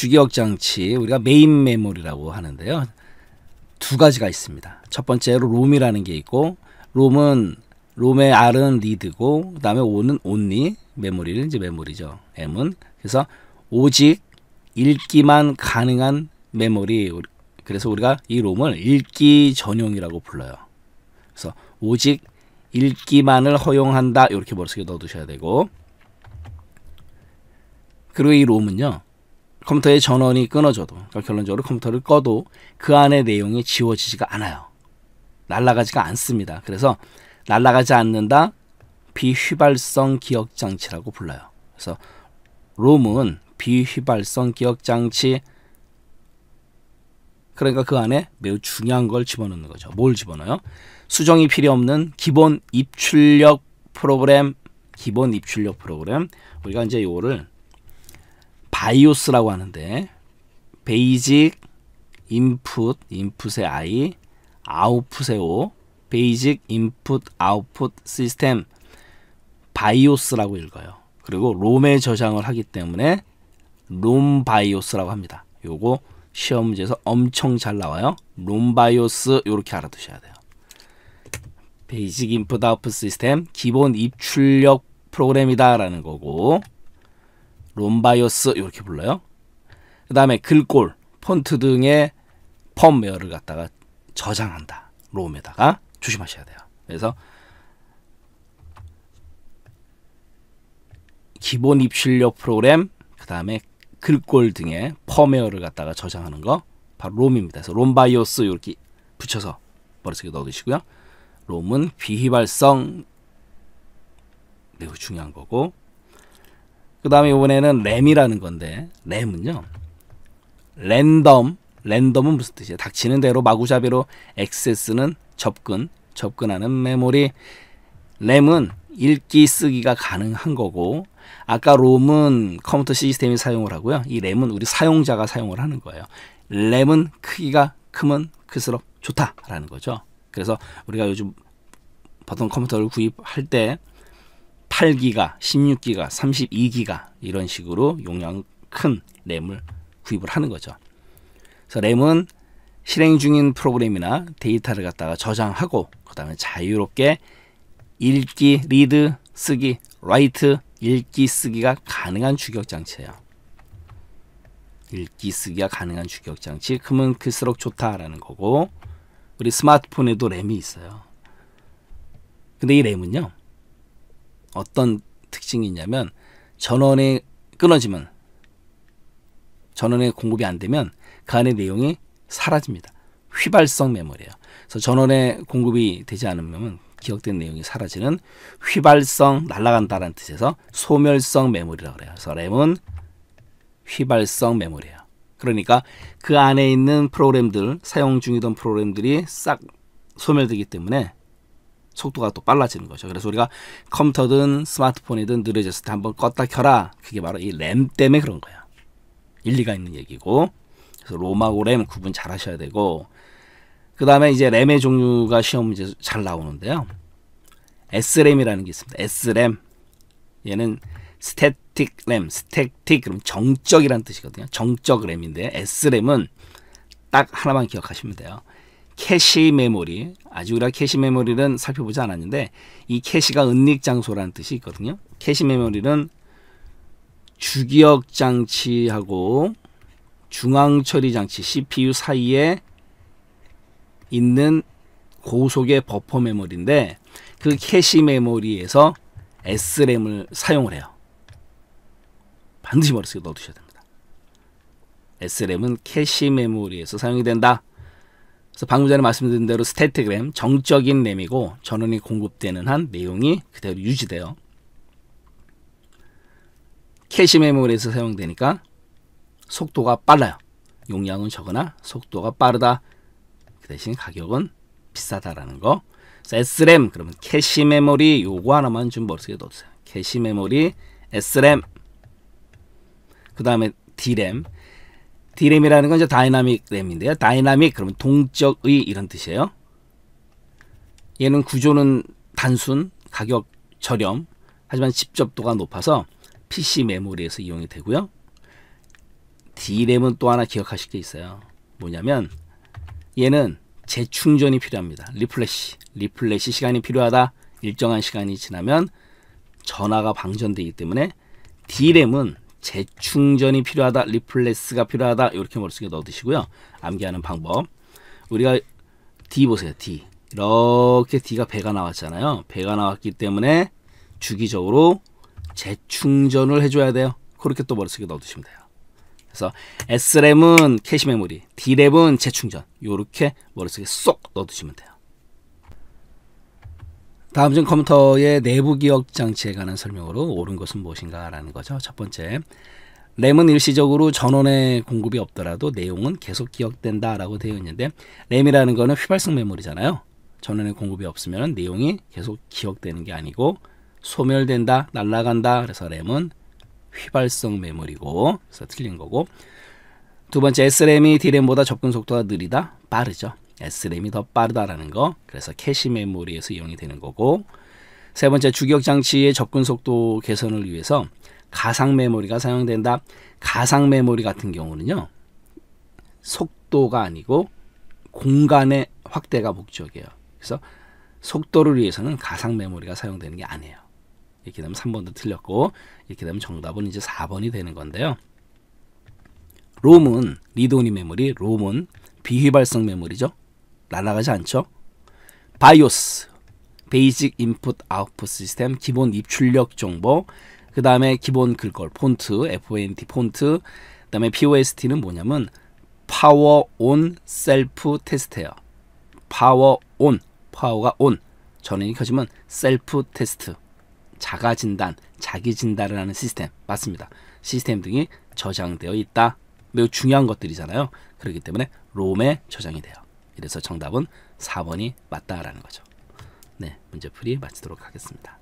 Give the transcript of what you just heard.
주기억 장치 우리가 메인 메모리라고 하는데요. 두 가지가 있습니다. 첫 번째로 롬이라는 게 있고 롬은 롬의 R은 리드고 그다음에 O는 온리 메모리는 이제 메모리죠. M은 그래서 오직 읽기만 가능한 메모리 그래서 우리가 이 롬을 읽기 전용이라고 불러요. 그래서 오직 읽기만을 허용한다 이렇게 머릿속에 넣어두셔야 되고 그리고 이 롬은요 컴퓨터의 전원이 끊어져도 그러니까 결론적으로 컴퓨터를 꺼도 그 안의 내용이 지워지지가 않아요. 날아가지가 않습니다. 그래서 날아가지 않는다 비휘발성 기억 장치라고 불러요. 그래서 롬은 비휘발성 기억 장치 그러니까 그 안에 매우 중요한 걸 집어넣는 거죠. 뭘 집어넣어요? 수정이 필요 없는 기본 입출력 프로그램 기본 입출력 프로그램 우리가 이제 요거를 바이오스라고 하는데 베이직 인풋 인풋의 아이 아웃풋의 오 베이직 인풋 아웃풋 시스템 바이오스라고 읽어요. 그리고 롬에 저장을 하기 때문에 롬 바이오스라고 합니다. 요거 시험 문제에서 엄청 잘 나와요. 롬 바이오스 요렇게 알아두셔야 돼요. 베이직 인풋 아웃풋 시스템 기본 입출력 프로그램이다라는 거고 롬바이오스 이렇게 불러요. 그 다음에 글꼴, 폰트 등의 펌웨어를 갖다가 저장한다. 롬에다가 조심하셔야 돼요. 그래서 기본 입출력 프로그램, 그 다음에 글꼴 등의 펌웨어를 갖다가 저장하는 거 바로 롬입니다. 그래서 롬바이오스 이렇게 붙여서 머릿속에 넣어두시고요. 롬은 비휘발성 매우 중요한 거고 그 다음에 이번에는 램이라는 건데 램은요 랜덤 랜덤은 무슨 뜻이에요? 닥치는 대로 마구잡이로 액세스는 접근 접근하는 메모리 램은 읽기 쓰기가 가능한 거고 아까 롬은 컴퓨터 시스템이 사용을 하고요 이 램은 우리 사용자가 사용을 하는 거예요 램은 크기가 크면 클수록 좋다라는 거죠 그래서 우리가 요즘 보통 컴퓨터를 구입할 때 8기가, 16기가, 32기가 이런 식으로 용량 큰 램을 구입을 하는 거죠. 그래서 램은 실행 중인 프로그램이나 데이터를 갖다가 저장하고 그 다음에 자유롭게 읽기, 리드, 쓰기, 라이트, 읽기, 쓰기가 가능한 주격장치예요. 읽기, 쓰기가 가능한 주격장치. 그러면 클수록 좋다라는 거고 우리 스마트폰에도 램이 있어요. 근데 이 램은요. 어떤 특징이 있냐면 전원이 끊어지면 전원의 공급이 안 되면 그 안에 내용이 사라집니다. 휘발성 메모리예요. 그래서 전원의 공급이 되지 않으면 기억된 내용이 사라지는 휘발성 날아간다라는 뜻에서 소멸성 메모리라고 그래요. 그래서 램은 휘발성 메모리예요. 그러니까 그 안에 있는 프로그램들 사용 중이던 프로그램들이 싹 소멸되기 때문에 속도가 또 빨라지는 거죠. 그래서 우리가 컴퓨터든 스마트폰이든 느려졌을 때 한번 껐다 켜라. 그게 바로 이 램 때문에 그런 거야. 일리가 있는 얘기고. 그래서 롬하고 램 구분 잘 하셔야 되고. 그 다음에 이제 램의 종류가 시험 문제 잘 나오는데요. S램이라는 게 있습니다. S램. 얘는 스태틱 램, 스태틱 그럼 정적이라는 뜻이거든요. 정적 램인데 S램은 딱 하나만 기억하시면 돼요. 캐시 메모리, 아지우라 캐시 메모리는 살펴보지 않았는데 이 캐시가 은닉 장소라는 뜻이 있거든요. 캐시 메모리는 주기억 장치하고 중앙 처리 장치 CPU 사이에 있는 고속의 버퍼 메모리인데 그 캐시 메모리에서 SRAM을 사용을 해요. 반드시 머릿속에 넣어두셔야 됩니다. SRAM은 캐시 메모리에서 사용이 된다. 그래서 방금 전에 말씀드린 대로 스테이트그램 정적인 램이고 전원이 공급되는 한 내용이 그대로 유지돼요. 캐시 메모리에서 사용되니까 속도가 빨라요. 용량은 적으나 속도가 빠르다. 그 대신 가격은 비싸다라는 거. SRAM 그러면 캐시 메모리 요거 하나만 좀 머릿속에 넣어세요 캐시 메모리 SRAM 그 다음에 DRAM D램이라는 건 이제 다이나믹 램인데요. 다이나믹 그러면 동적의 이런 뜻이에요. 얘는 구조는 단순, 가격 저렴, 하지만 집접도가 높아서 PC 메모리에서 이용이 되고요. D램은 또 하나 기억하실 게 있어요. 뭐냐면 얘는 재충전이 필요합니다. 리플래시, 리플래시 시간이 필요하다. 일정한 시간이 지나면 전화가 방전되기 때문에 D램은 재충전이 필요하다, 리플레스가 필요하다 이렇게 머릿속에 넣어두시고요. 암기하는 방법. 우리가 D 보세요. D. 이렇게 D가 배가 나왔잖아요. 배가 나왔기 때문에 주기적으로 재충전을 해줘야 돼요. 그렇게 또 머릿속에 넣어두시면 돼요. 그래서 S램은 캐시 메모리, D램은 재충전 이렇게 머릿속에 쏙 넣어두시면 돼요. 다음 중 컴퓨터의 내부 기억 장치에 관한 설명으로 옳은 것은 무엇인가라는 거죠. 첫 번째, 램은 일시적으로 전원의 공급이 없더라도 내용은 계속 기억된다라고 되어 있는데 램이라는 거는 휘발성 메모리잖아요. 전원의 공급이 없으면 내용이 계속 기억되는 게 아니고 소멸된다, 날라간다. 그래서 램은 휘발성 메모리고 그래서 틀린 거고 두 번째 s m 이 D램보다 접근 속도가 느리다, 빠르죠. SRAM이 더 빠르다라는 거. 그래서 캐시 메모리에서 이용이 되는 거고 세 번째 주격 장치의 접근 속도 개선을 위해서 가상 메모리가 사용된다. 가상 메모리 같은 경우는요. 속도가 아니고 공간의 확대가 목적이에요. 그래서 속도를 위해서는 가상 메모리가 사용되는 게 아니에요. 이렇게 되면 3번도 틀렸고 이렇게 되면 정답은 이제 4번이 되는 건데요. 롬은 리도니 메모리, 롬은 비휘발성 메모리죠. 날아가지 않죠? 바이오스, 베이직 인풋 아웃풋 시스템, 기본 입출력 정보, 그 다음에 기본 글꼴, 폰트, FONT 폰트, 그 다음에 POST는 뭐냐면 파워 온 셀프 테스트예요. 파워 온, 파워가 온, 전원이 켜지면 셀프 테스트, 자가 진단, 자기 진단을 하는 시스템, 맞습니다. 시스템 등이 저장되어 있다. 매우 중요한 것들이잖아요. 그렇기 때문에 롬에 저장이 돼요. 이래서 정답은 4번이 맞다라는 거죠. 네, 문제풀이 마치도록 하겠습니다.